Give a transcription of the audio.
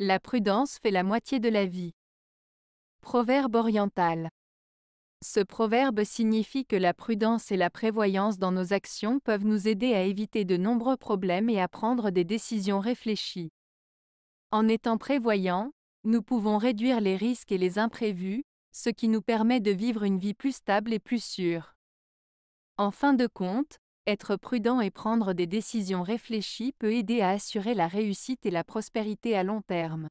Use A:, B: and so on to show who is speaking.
A: La prudence fait la moitié de la vie. Proverbe oriental. Ce proverbe signifie que la prudence et la prévoyance dans nos actions peuvent nous aider à éviter de nombreux problèmes et à prendre des décisions réfléchies. En étant prévoyants, nous pouvons réduire les risques et les imprévus, ce qui nous permet de vivre une vie plus stable et plus sûre. En fin de compte, être prudent et prendre des décisions réfléchies peut aider à assurer la réussite et la prospérité à long terme.